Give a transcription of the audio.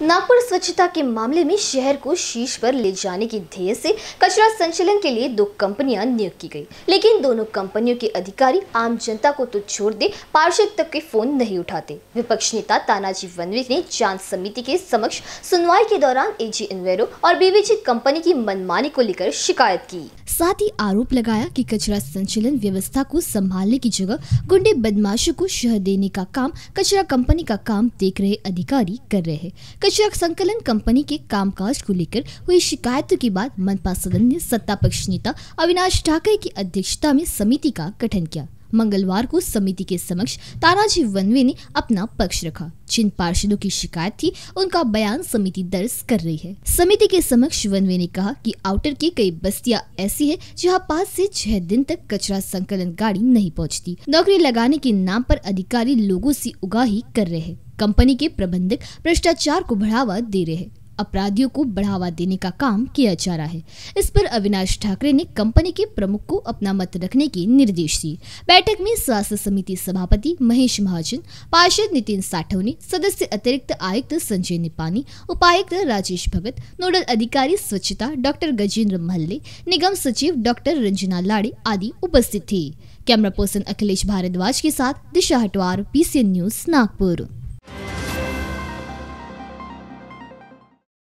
नागपुर स्वच्छता के मामले में शहर को शीर्ष पर ले जाने के ध्येय से कचरा संचलन के लिए दो कंपनियां नियुक्त की गई लेकिन दोनों कंपनियों के अधिकारी आम जनता को तो छोड़ दे पार्षद तक के फोन नहीं उठाते विपक्ष नेता तानाजी वनविक ने जांच समिति के समक्ष सुनवाई के दौरान एजी इन्वेरो और बीबीजी कंपनी की मनमानी को लेकर शिकायत की साथ ही आरोप लगाया कि कचरा संचलन व्यवस्था को संभालने की जगह गुंडे बदमाशों को शह देने का काम कचरा कंपनी का काम देख रहे अधिकारी कर रहे हैं कचरा संकलन कंपनी के कामकाज को लेकर हुई शिकायतों के बाद मनपा सदन ने सत्ता पक्ष नेता अविनाश ठाकरे की अध्यक्षता में समिति का गठन किया मंगलवार को समिति के समक्ष तानाजी वनवे ने अपना पक्ष रखा जिन पार्षदों की शिकायत थी उनका बयान समिति दर्ज कर रही है समिति के समक्ष वनवे ने कहा कि आउटर की कई बस्तियां ऐसी है जहां पाँच से छह दिन तक कचरा संकलन गाड़ी नहीं पहुंचती। नौकरी लगाने के नाम पर अधिकारी लोगों से उगाही कर रहे हैं कंपनी के प्रबंधक भ्रष्टाचार को बढ़ावा दे रहे हैं अपराधियों को बढ़ावा देने का काम किया जा रहा है इस पर अविनाश ठाकरे ने कंपनी के प्रमुख को अपना मत रखने के निर्देश दिए बैठक में स्वास्थ्य समिति सभापति महेश महाजन पार्षद नितिन साठवने सदस्य अतिरिक्त आयुक्त संजय निपानी उपायुक्त राजेश भगत नोडल अधिकारी स्वच्छता डॉक्टर गजेंद्र महल्ले निगम सचिव डॉक्टर रंजना लाड़े आदि उपस्थित थे कैमरा पर्सन अखिलेश भारद्वाज के साथ दिशा हटवार पीसीएन न्यूज नागपुर